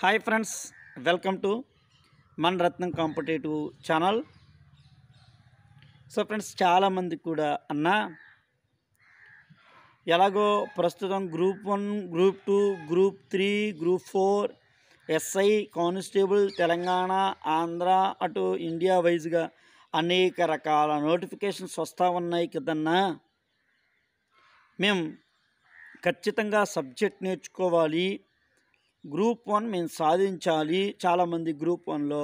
hi friends welcome to మన Ratnam competitive channel so friends చాలామంది కూడా అన్న ఎలాగో ప్రస్తుతం group one group two group three group four SI constable Telangana Andhra అటు ఇండియా వైజ్గా అనేక రకాల నోటిఫికేషన్స్ వస్తూ ఉన్నాయి కదన్నా మేము ఖచ్చితంగా సబ్జెక్ట్ నేర్చుకోవాలి గ్రూప్ వన్ మేము సాధించాలి చాలామంది గ్రూప్ వన్లో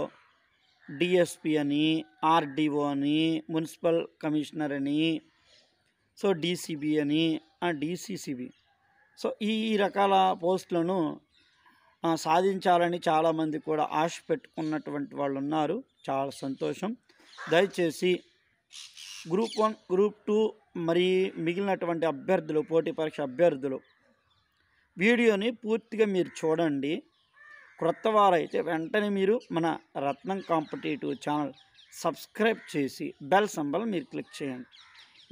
డిఎస్పి అని ఆర్డిఓ అని మున్సిపల్ కమిషనర్ అని సో డీసీబీ అని డీసీసీబీ సో ఈ రకాల పోస్టులను సాధించాలని చాలామంది కూడా ఆశ పెట్టుకున్నటువంటి వాళ్ళు ఉన్నారు చాలా సంతోషం దయచేసి గ్రూప్ వన్ గ్రూప్ టూ మరి మిగిలినటువంటి అభ్యర్థులు పోటీ పరీక్ష అభ్యర్థులు వీడియోని పూర్తిగా మీరు చూడండి క్రొత్త వారైతే వెంటనే మీరు మన రత్నం కాంపిటేటివ్ ఛానల్ సబ్స్క్రైబ్ చేసి బెల్ సంబల్ మీరు క్లిక్ చేయండి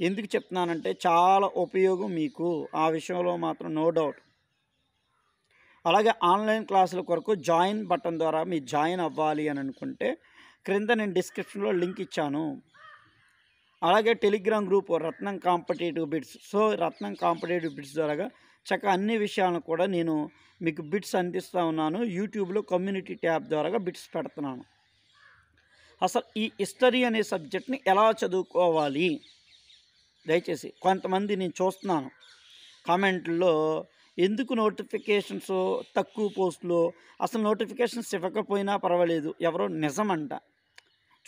ఎందుకు చెప్తున్నానంటే చాలా ఉపయోగం మీకు ఆ విషయంలో మాత్రం నో డౌట్ అలాగే ఆన్లైన్ క్లాసుల కొరకు జాయిన్ బటన్ ద్వారా మీరు జాయిన్ అవ్వాలి అని అనుకుంటే క్రింద నేను డిస్క్రిప్షన్లో లింక్ ఇచ్చాను అలాగే telegram group Ratnam competitive bids so Ratnam competitive bids ద్వారా చక్కగా అన్ని విషయాలను కూడా నేను మీకు బిట్స్ అందిస్తూ ఉన్నాను యూట్యూబ్లో కమ్యూనిటీ ట్యాబ్ ద్వారా బిట్స్ పెడుతున్నాను అసలు ఈ హిస్టరీ అనే సబ్జెక్ట్ని ఎలా చదువుకోవాలి దయచేసి కొంతమంది నేను చూస్తున్నాను కామెంట్లో ఎందుకు నోటిఫికేషన్స్ తక్కువ పోస్టులు అసలు నోటిఫికేషన్స్ ఇవ్వకపోయినా పర్వాలేదు ఎవరో నిజం అంట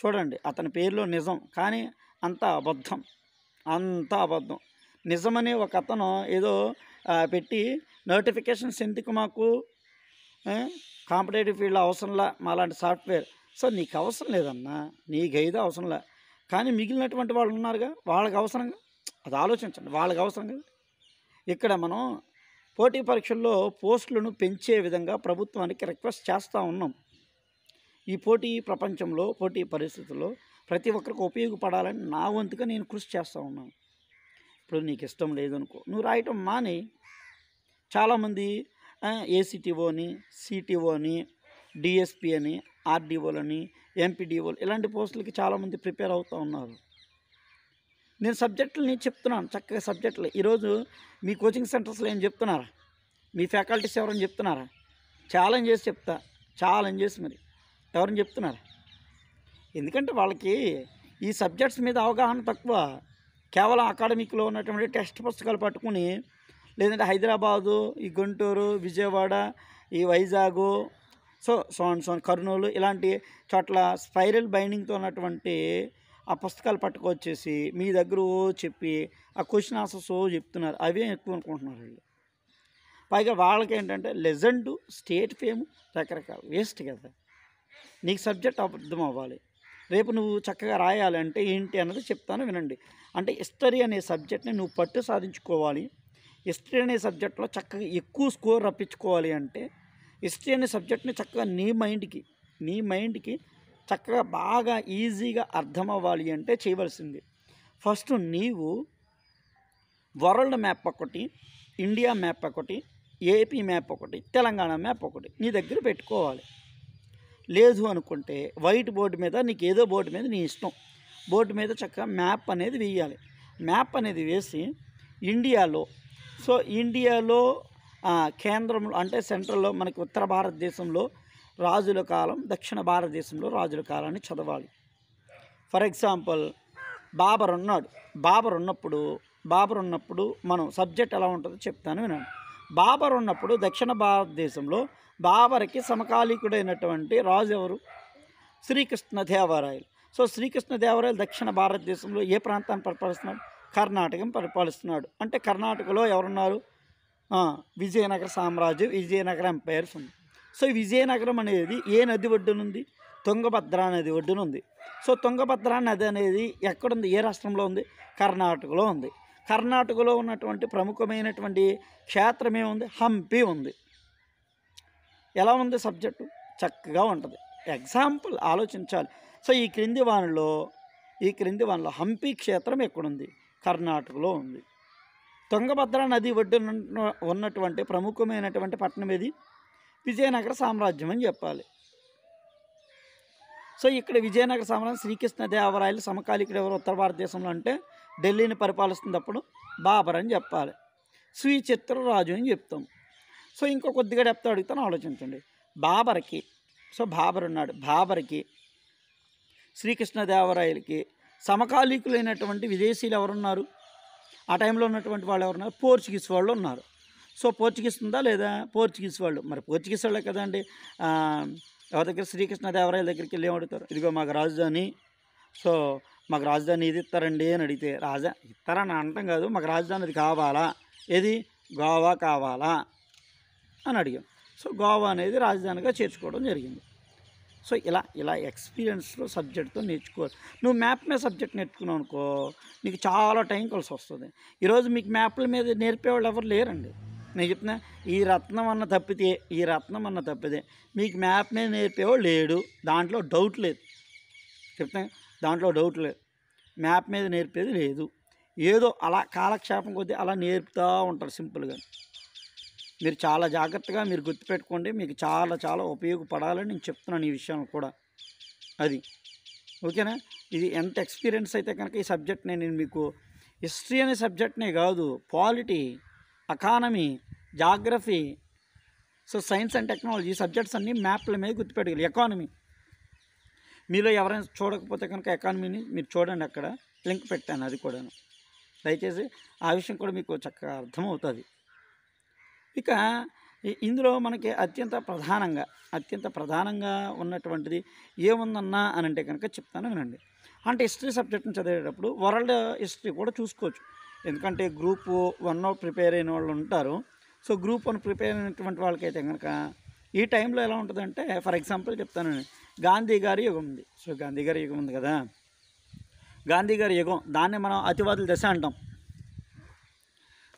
చూడండి అతని పేరులో నిజం కానీ అంత అబద్ధం అంత అబద్ధం నిజమనే ఒక అతను ఏదో పెట్టి నోటిఫికేషన్స్ ఎందుకు మాకు కాంపిటేటివ్ ఫీల్డ్ అవసరంలా మాలాంటి సాఫ్ట్వేర్ సో నీకు అవసరం లేదన్నా నీ గైద అవసరంలా కానీ మిగిలినటువంటి వాళ్ళు ఉన్నారుగా వాళ్ళకి అవసరంగా అది ఆలోచించండి వాళ్ళకి అవసరం కదా ఇక్కడ మనం పోటీ పరీక్షల్లో పోస్టులను పెంచే విధంగా ప్రభుత్వానికి రిక్వెస్ట్ చేస్తూ ఉన్నాం ఈ పోటీ ప్రపంచంలో పోటీ పరిస్థితుల్లో ప్రతి ఒక్కరికి ఉపయోగపడాలని నా వంతుగా నేను కృషి చేస్తూ ఉన్నాను ఇప్పుడు నీకు ఇష్టం లేదనుకో నువ్వు రాయటం మాని చాలామంది ఏసీటీఓ అని డిఎస్పి అని ఆర్డీఓలని ఎంపీడీఓలు ఇలాంటి పోస్టులకి చాలామంది ప్రిపేర్ అవుతూ ఉన్నారు నేను సబ్జెక్టులని చెప్తున్నాను చక్కగా సబ్జెక్టులు ఈరోజు మీ కోచింగ్ సెంటర్స్లో ఏం చెప్తున్నారా మీ ఫ్యాకల్టీస్ ఎవరైనా చెప్తున్నారా ఛాలెంజ్ చేసి చెప్తా ఛాలెంజ్ చేసి మరి ఎవరైనా చెప్తున్నారా ఎందుకంటే వాళ్ళకి ఈ సబ్జెక్ట్స్ మీద అవగాహన తక్కువ కేవలం అకాడమిక్లో ఉన్నటువంటి టెక్స్ట్ పుస్తకాలు పట్టుకుని లేదంటే హైదరాబాదు ఈ గుంటూరు విజయవాడ ఈ వైజాగు సో సోన్ సోన్ కర్నూలు ఇలాంటి చోట్ల స్పైరల్ బైండింగ్తో ఉన్నటువంటి ఆ పుస్తకాలు పట్టుకొచ్చేసి మీ దగ్గర చెప్పి ఆ క్వశ్చన్ ఆన్సర్స్ చెప్తున్నారు అవే ఎక్కువ అనుకుంటున్నారు వీళ్ళు పైగా వాళ్ళకి ఏంటంటే లెజెండ్ స్టేట్ ఫేమ్ రకరకాల వేస్ట్ కదా నీకు సబ్జెక్ట్ అర్థం అవ్వాలి రేపు నువ్వు చక్కగా రాయాలంటే ఏంటి అన్నది చెప్తాను వినండి అంటే హిస్టరీ అనే సబ్జెక్ట్ని నువ్వు పట్టు సాధించుకోవాలి హిస్టరీ అనే సబ్జెక్ట్లో చక్కగా ఎక్కువ స్కోర్ రప్పించుకోవాలి అంటే హిస్టరీ అనే సబ్జెక్ట్ని చక్కగా నీ మైండ్కి నీ మైండ్కి చక్కగా బాగా ఈజీగా అర్థమవ్వాలి అంటే చేయవలసింది ఫస్ట్ నీవు వరల్డ్ మ్యాప్ ఒకటి ఇండియా మ్యాప్ ఒకటి ఏపీ మ్యాప్ ఒకటి తెలంగాణ మ్యాప్ ఒకటి నీ దగ్గర పెట్టుకోవాలి లేదు అనుకుంటే వైట్ బోర్డు మీద నీకు ఏదో బోర్డు మీద నీ ఇష్టం బోర్డు మీద చక్కగా మ్యాప్ అనేది వేయాలి మ్యాప్ అనేది వేసి ఇండియాలో సో ఇండియాలో కేంద్రంలో అంటే సెంట్రల్లో మనకి ఉత్తర భారతదేశంలో రాజుల కాలం దక్షిణ భారతదేశంలో రాజుల కాలాన్ని చదవాలి ఫర్ ఎగ్జాంపుల్ బాబర్ ఉన్నాడు బాబర్ ఉన్నప్పుడు బాబర్ ఉన్నప్పుడు మనం సబ్జెక్ట్ ఎలా ఉంటుందో చెప్తాను వినండి బాబర్ ఉన్నప్పుడు దక్షిణ భారతదేశంలో బాబర్కి సమకాలీకుడైనటువంటి రాజు ఎవరు శ్రీకృష్ణదేవరాయలు సో శ్రీకృష్ణదేవరాయలు దక్షిణ భారతదేశంలో ఏ ప్రాంతాన్ని పరిపాలిస్తున్నాడు కర్ణాటకం పరిపాలిస్తున్నాడు అంటే కర్ణాటకలో ఎవరున్నారు విజయనగర సామ్రాజ్యం విజయనగర ఎంపైర్స్ ఉంది సో విజయనగరం అనేది ఏ నది ఒడ్డున ఉంది తుంగభద్రా నది ఒడ్డున ఉంది సో తుంగభద్రా నది అనేది ఎక్కడుంది ఏ రాష్ట్రంలో ఉంది కర్ణాటకలో ఉంది కర్ణాటకలో ఉన్నటువంటి ప్రముఖమైనటువంటి క్షేత్రం ఏముంది హంపి ఉంది ఎలా ఉంది సబ్జెక్టు చక్కగా ఉంటుంది ఎగ్జాంపుల్ ఆలోచించాలి సో ఈ క్రింది వానలో ఈ క్రింది వానలో హంపి క్షేత్రం ఎక్కడుంది కర్ణాటకలో ఉంది తుంగభద్ర నది ఒడ్డున ఉన్నటువంటి ప్రముఖమైనటువంటి పట్టణం ఏది విజయనగర సామ్రాజ్యం అని చెప్పాలి సో ఇక్కడ విజయనగర సామ్రాజ్యం శ్రీకృష్ణ దేవరాయలు సమకాలికుడు ఎవరు ఉత్తర భారతదేశంలో అంటే ఢిల్లీని పరిపాలిస్తున్నప్పుడు బాబర్ అని చెప్పాలి శ్రీ చిత్రరాజు అని చెప్తాం సో ఇంకో కొద్దిగా చెప్తా అడుగుతాను ఆలోచించండి బాబర్కి సో బాబర్ ఉన్నాడు బాబర్కి శ్రీకృష్ణదేవరాయలకి సమకాలీకులైనటువంటి విదేశీయులు ఎవరున్నారు ఆ టైంలో ఉన్నటువంటి వాళ్ళు ఎవరున్నారు పోర్చుగీస్ వాళ్ళు ఉన్నారు సో పోర్చుగీస్ ఉందా లేదా పోర్చుగీస్ వాళ్ళు మరి పోర్చుగీస్ వాళ్ళే కదండి ఎవరి దగ్గర శ్రీకృష్ణదేవరాయల దగ్గరికి వెళ్ళి ఏమడుగుతారు ఇదిగో మాకు రాజధాని సో మాకు రాజధాని ఇది ఇస్తారండి అని అడిగితే రాజా ఇస్తారని అనటం కాదు మాకు రాజధాని అది కావాలా ఏది గోవా కావాలా అని అడిగాం సో గోవా అనేది రాజధానిగా చేర్చుకోవడం జరిగింది సో ఇలా ఇలా ఎక్స్పీరియన్స్లో సబ్జెక్ట్తో నేర్చుకోవాలి నువ్వు మ్యాప్ మీద సబ్జెక్ట్ నేర్చుకున్నావు అనుకో నీకు చాలా టైం కలిసి వస్తుంది ఈరోజు మీకు మ్యాప్ల మీద నేర్పేవాళ్ళు ఎవరు లేరండి నేను చెప్తున్నా ఈ రత్నం అన్న తప్పితే ఈ రత్నం అన్న తప్పితే మీకు మ్యాప్ మీద నేర్పేవాడు లేడు దాంట్లో డౌట్ లేదు చెప్తా దాంట్లో డౌట్ లేదు మ్యాప్ మీద నేర్పేది లేదు ఏదో అలా కాలక్షేపం కొద్దీ అలా నేర్పుతూ ఉంటారు సింపుల్గా మీరు చాలా జాగ్రత్తగా మీరు గుర్తుపెట్టుకోండి మీకు చాలా చాలా ఉపయోగపడాలని నేను చెప్తున్నాను ఈ విషయం కూడా అది ఓకేనా ఇది ఎంత ఎక్స్పీరియన్స్ అయితే కనుక ఈ సబ్జెక్ట్నే నేను మీకు హిస్టరీ అనే సబ్జెక్ట్నే కాదు polity economy geography so science and technology subjects అన్నీ మ్యాప్ల మీద గుర్తుపెట్టగలి ఎకానమీ మీలో ఎవరైనా చూడకపోతే కనుక ఎకానమీని మీరు చూడండి అక్కడ లింక్ పెట్టాను అది కూడాను దయచేసి ఆ విషయం కూడా మీకు చక్కగా అర్థమవుతుంది ఇక ఇందులో మనకి అత్యంత ప్రధానంగా అత్యంత ప్రధానంగా ఉన్నటువంటిది ఏముందన్నా అని అంటే కనుక చెప్తాను వినండి అంటే హిస్టరీ సబ్జెక్ట్ని చదివేటప్పుడు వరల్డ్ హిస్టరీ కూడా చూసుకోవచ్చు ఎందుకంటే గ్రూప్ వన్ ప్రిపేర్ అయిన వాళ్ళు ఉంటారు సో గ్రూప్ వన్ ప్రిపేర్ అయినటువంటి వాళ్ళకైతే కనుక ఈ టైంలో ఎలా ఉంటుందంటే ఫర్ ఎగ్జాంపుల్ చెప్తాను గాంధీ గారి యుగం ఉంది సో గాంధీ గారి యుగం ఉంది కదా గాంధీ గారి యుగం దాన్ని మనం అతివాదుల దశ అంటాం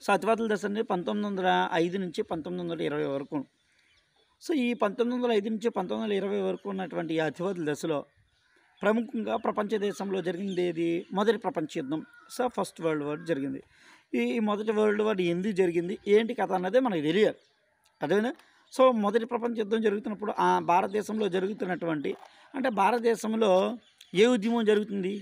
సో దశ అనేది పంతొమ్మిది వందల ఐదు నుంచి పంతొమ్మిది వందల ఇరవై వరకు సో ఈ పంతొమ్మిది వందల ఐదు నుంచి పంతొమ్మిది వందల ఇరవై వరకు ఉన్నటువంటి ఈ అతివాదుల దశలో ప్రముఖంగా ప్రపంచ దేశంలో జరిగింది ఏది మొదటి ప్రపంచ యుద్ధం సో ఫస్ట్ వరల్డ్ వార్ జరిగింది ఈ మొదటి వరల్డ్ వార్ ఎందుకు జరిగింది ఏంటి కథ అన్నదే మనకు తెలియదు అదేనా సో మొదటి ప్రపంచ యుద్ధం జరుగుతున్నప్పుడు భారతదేశంలో జరుగుతున్నటువంటి అంటే భారతదేశంలో ఏ ఉద్యమం జరుగుతుంది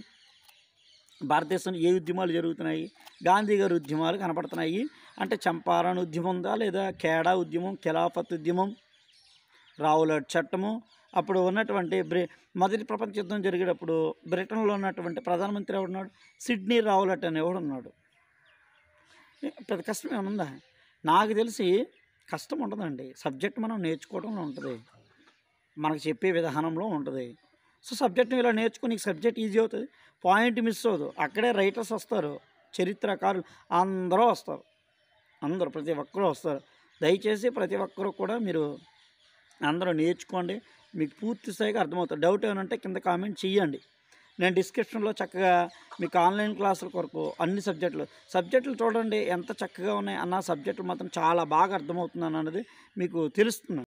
భారతదేశంలో ఏ ఉద్యమాలు జరుగుతున్నాయి గాంధీ గారి ఉద్యమాలు కనపడుతున్నాయి అంటే చంపారణ ఉద్యమం ఉందా లేదా కేడా ఉద్యమం ఖిలాఫత్ ఉద్యమం రావులట్ చట్టము అప్పుడు ఉన్నటువంటి బ్రి మొదటి ప్రపంచ యుద్ధం జరిగేటప్పుడు బ్రిటన్లో ఉన్నటువంటి ప్రధానమంత్రి ఎవడున్నాడు సిడ్నీ రావులట్ అని ఉన్నాడు పెద్ద కష్టం ఏమన్నా నాకు తెలిసి కష్టం ఉండదండి సబ్జెక్ట్ మనం నేర్చుకోవడంలో ఉంటుంది మనకు చెప్పే విధానంలో ఉంటుంది సో సబ్జెక్ట్ ఇలా నేర్చుకుని సబ్జెక్ట్ ఈజీ అవుతుంది పాయింట్ మిస్ అవ్వదు అక్కడే రైటర్స్ వస్తారు చరిత్రకారులు అందరూ వస్తారు అందరూ ప్రతి ఒక్కరూ వస్తారు దయచేసి ప్రతి ఒక్కరూ కూడా మీరు అందరూ నేర్చుకోండి మీకు పూర్తి స్థాయిగా అర్థమవుతుంది డౌట్ ఏమంటే కింద కామెంట్ చేయండి నేను డిస్క్రిప్షన్లో చక్కగా మీకు ఆన్లైన్ క్లాసుల కొరకు అన్ని సబ్జెక్టులు సబ్జెక్టులు చూడండి ఎంత చక్కగా ఉన్నాయి అన్న సబ్జెక్టులు మాత్రం చాలా బాగా అర్థమవుతుంది అన్నది మీకు తెలుస్తుంది